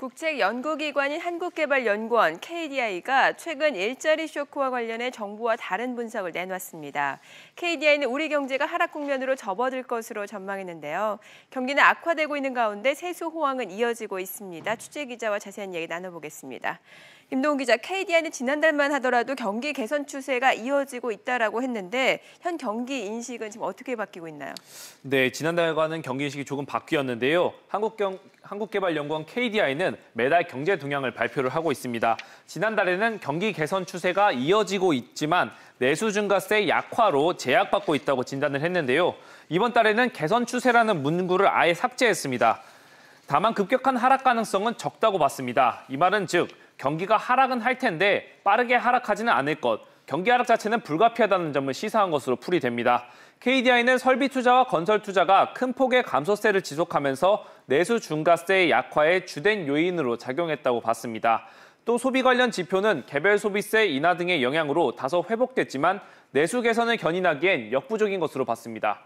국책연구기관인 한국개발연구원 KDI가 최근 일자리 쇼크와 관련해 정부와 다른 분석을 내놨습니다. KDI는 우리 경제가 하락 국면으로 접어들 것으로 전망했는데요. 경기는 악화되고 있는 가운데 세수 호황은 이어지고 있습니다. 취재기자와 자세한 얘기 나눠보겠습니다. 김동훈 기자, KDI는 지난달만 하더라도 경기 개선 추세가 이어지고 있다라고 했는데 현 경기 인식은 지금 어떻게 바뀌고 있나요? 네, 지난달과는 경기 인식이 조금 바뀌었는데요. 한국경 한국개발연구원 KDI는 매달 경제 동향을 발표를 하고 있습니다. 지난달에는 경기 개선 추세가 이어지고 있지만 내수 증가세 약화로 제약받고 있다고 진단을 했는데요. 이번 달에는 개선 추세라는 문구를 아예 삭제했습니다. 다만 급격한 하락 가능성은 적다고 봤습니다. 이 말은 즉 경기가 하락은 할 텐데 빠르게 하락하지는 않을 것, 경기 하락 자체는 불가피하다는 점을 시사한 것으로 풀이됩니다. KDI는 설비 투자와 건설 투자가 큰 폭의 감소세를 지속하면서 내수 중과세 약화의 주된 요인으로 작용했다고 봤습니다. 또 소비 관련 지표는 개별 소비세 인하 등의 영향으로 다소 회복됐지만 내수 개선을 견인하기엔 역부족인 것으로 봤습니다.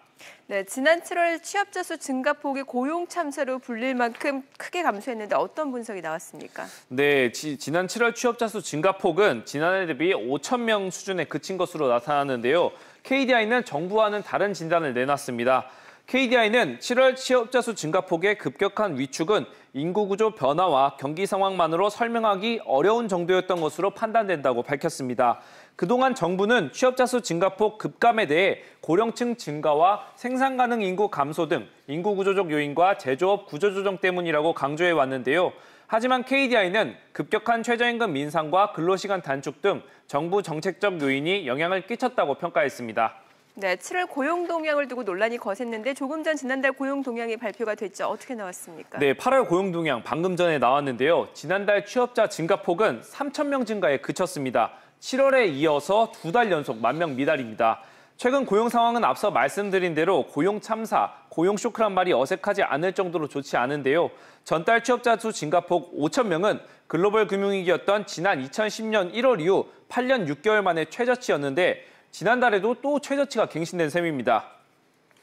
네, 지난 7월 취업자 수 증가폭이 고용 참사로 불릴 만큼 크게 감소했는데 어떤 분석이 나왔습니까? 네, 지, 난 7월 취업자 수 증가폭은 지난해 대비 5천 명 수준에 그친 것으로 나타났는데요. KDI는 정부와는 다른 진단을 내놨습니다. KDI는 7월 취업자 수 증가폭의 급격한 위축은 인구 구조 변화와 경기 상황만으로 설명하기 어려운 정도였던 것으로 판단된다고 밝혔습니다. 그동안 정부는 취업자 수 증가폭 급감에 대해 고령층 증가와 생산 가능 인구 감소 등 인구 구조적 요인과 제조업 구조조정 때문이라고 강조해 왔는데요. 하지만 KDI는 급격한 최저임금 인상과 근로시간 단축 등 정부 정책적 요인이 영향을 끼쳤다고 평가했습니다. 네, 7월 고용 동향을 두고 논란이 거셌는데 조금 전 지난달 고용 동향이 발표가 됐죠. 어떻게 나왔습니까? 네, 8월 고용 동향 방금 전에 나왔는데요. 지난달 취업자 증가폭은 3천 명 증가에 그쳤습니다. 7월에 이어서 두 달 연속 만명 미달입니다. 최근 고용 상황은 앞서 말씀드린 대로 고용 참사, 고용 쇼크란 말이 어색하지 않을 정도로 좋지 않은데요. 전달 취업자 수 증가폭 5천 명은 글로벌 금융위기였던 지난 2010년 1월 이후 8년 6개월 만에 최저치였는데 지난달에도 또 최저치가 갱신된 셈입니다.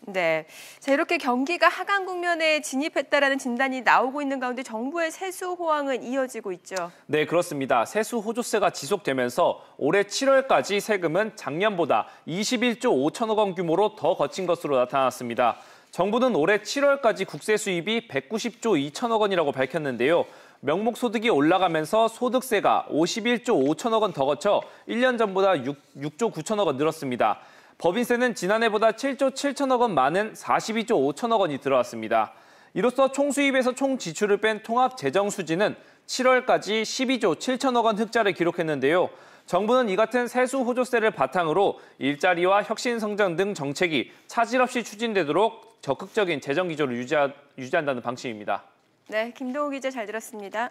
네. 자, 이렇게 경기가 하강 국면에 진입했다라는 진단이 나오고 있는 가운데 정부의 세수 호황은 이어지고 있죠. 네, 그렇습니다. 세수 호조세가 지속되면서 올해 7월까지 세금은 작년보다 21조 5천억 원 규모로 더 거친 것으로 나타났습니다. 정부는 올해 7월까지 국세 수입이 190조 2천억 원이라고 밝혔는데요. 명목 소득이 올라가면서 소득세가 51조 5천억 원 더 거쳐 1년 전보다 6, 조 9천억 원 늘었습니다. 법인세는 지난해보다 7조 7천억 원 많은 42조 5천억 원이 들어왔습니다. 이로써 총수입에서 총지출을 뺀 통합 재정 수지는 7월까지 12조 7천억 원 흑자를 기록했는데요. 정부는 이 같은 세수 호조세를 바탕으로 일자리와 혁신 성장 등 정책이 차질 없이 추진되도록 적극적인 재정 기조를 유지한다는 방침입니다. 네, 김동욱 기자 잘 들었습니다.